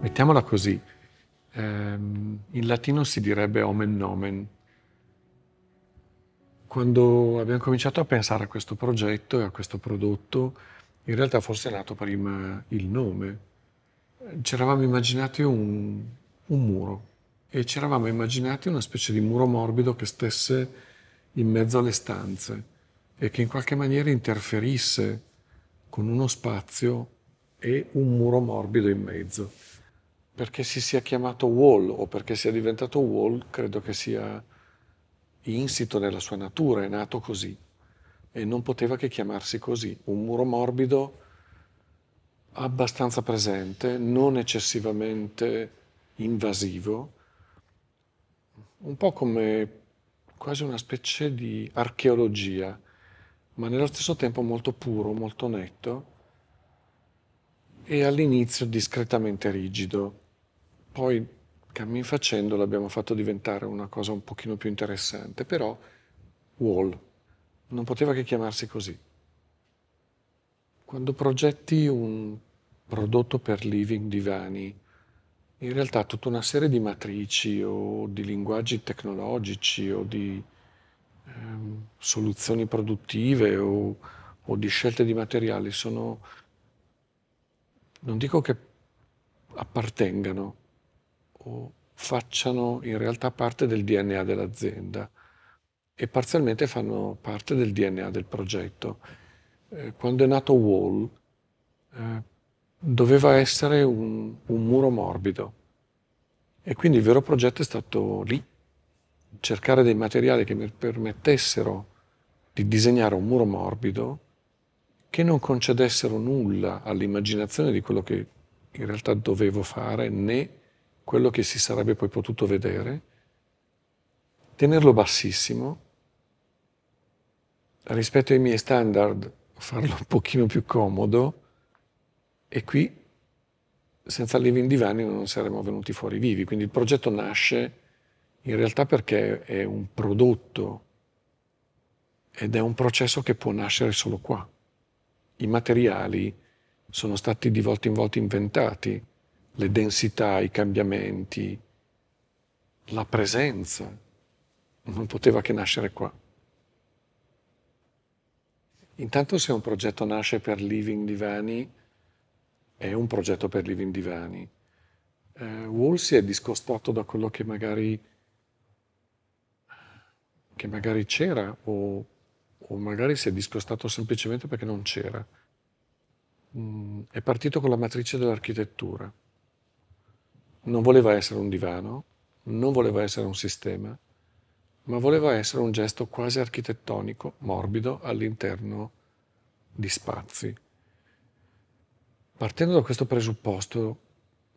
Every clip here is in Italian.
Mettiamola così, ehm, in latino si direbbe omen nomen. Quando abbiamo cominciato a pensare a questo progetto e a questo prodotto, in realtà forse è nato prima il nome. Ci eravamo immaginati un, un muro e ci eravamo immaginati una specie di muro morbido che stesse in mezzo alle stanze e che in qualche maniera interferisse con uno spazio e un muro morbido in mezzo. Perché si sia chiamato wall o perché sia diventato wall, credo che sia insito nella sua natura, è nato così e non poteva che chiamarsi così, un muro morbido abbastanza presente, non eccessivamente invasivo, un po' come quasi una specie di archeologia ma nello stesso tempo molto puro, molto netto e all'inizio discretamente rigido. Poi cammin facendo l'abbiamo fatto diventare una cosa un pochino più interessante, però Wall non poteva che chiamarsi così. Quando progetti un prodotto per living divani, in realtà tutta una serie di matrici o di linguaggi tecnologici o di Ehm, soluzioni produttive o, o di scelte di materiali sono, non dico che appartengano o facciano in realtà parte del DNA dell'azienda e parzialmente fanno parte del DNA del progetto. Eh, quando è nato Wall eh, doveva essere un, un muro morbido e quindi il vero progetto è stato lì, cercare dei materiali che mi permettessero di disegnare un muro morbido che non concedessero nulla all'immaginazione di quello che in realtà dovevo fare né quello che si sarebbe poi potuto vedere, tenerlo bassissimo rispetto ai miei standard, farlo un pochino più comodo e qui senza living divani non saremmo venuti fuori vivi, quindi il progetto nasce in realtà perché è un prodotto ed è un processo che può nascere solo qua. I materiali sono stati di volta in volta inventati, le densità, i cambiamenti, la presenza non poteva che nascere qua. Intanto se un progetto nasce per Living Divani, è un progetto per Living Divani. Eh, Wall si è discostato da quello che magari che magari c'era o, o magari si è discostato semplicemente perché non c'era. Mm, è partito con la matrice dell'architettura. Non voleva essere un divano, non voleva essere un sistema, ma voleva essere un gesto quasi architettonico, morbido, all'interno di spazi. Partendo da questo presupposto,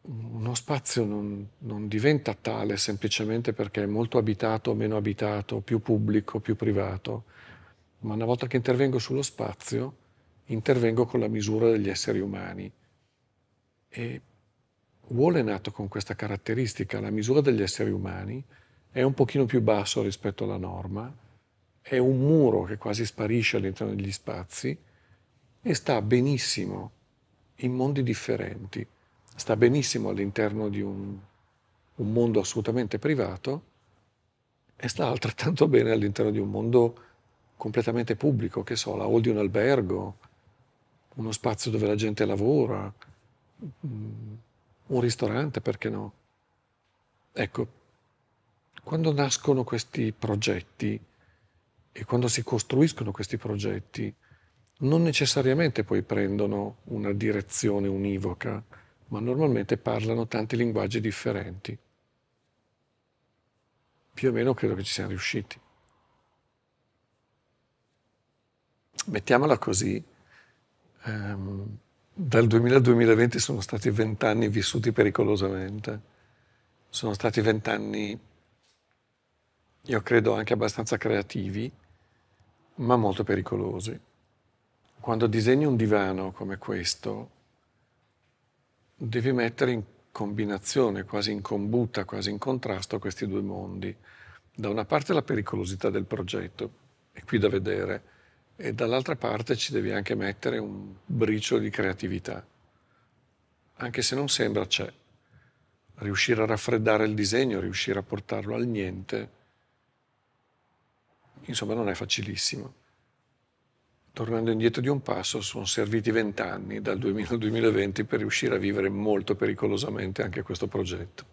uno spazio non, non, diventa tale semplicemente perché è molto abitato, meno abitato, più pubblico, più privato, ma una volta che intervengo sullo spazio, intervengo con la misura degli esseri umani. E Wall è nato con questa caratteristica, la misura degli esseri umani è un pochino più basso rispetto alla norma, è un muro che quasi sparisce all'interno degli spazi e sta benissimo in mondi differenti sta benissimo all'interno di un, un mondo assolutamente privato e sta altrettanto bene all'interno di un mondo completamente pubblico, che so, la hall di un albergo, uno spazio dove la gente lavora, mm, un ristorante, perché no? Ecco, quando nascono questi progetti e quando si costruiscono questi progetti, non necessariamente poi prendono una direzione univoca, ma normalmente parlano tanti linguaggi differenti. Più o meno credo che ci siamo riusciti. Mettiamola così, ehm, dal 2000 al 2020 sono stati vent'anni vissuti pericolosamente, sono stati vent'anni, io credo, anche abbastanza creativi, ma molto pericolosi. Quando disegni un divano come questo, devi mettere in combinazione, quasi in combutta, quasi in contrasto questi due mondi. Da una parte la pericolosità del progetto, è qui da vedere, e dall'altra parte ci devi anche mettere un bricio di creatività. Anche se non sembra c'è. Riuscire a raffreddare il disegno, riuscire a portarlo al niente, insomma non è facilissimo tornando indietro di un passo, sono serviti vent'anni dal 2000 al 2020 per riuscire a vivere molto pericolosamente anche questo progetto.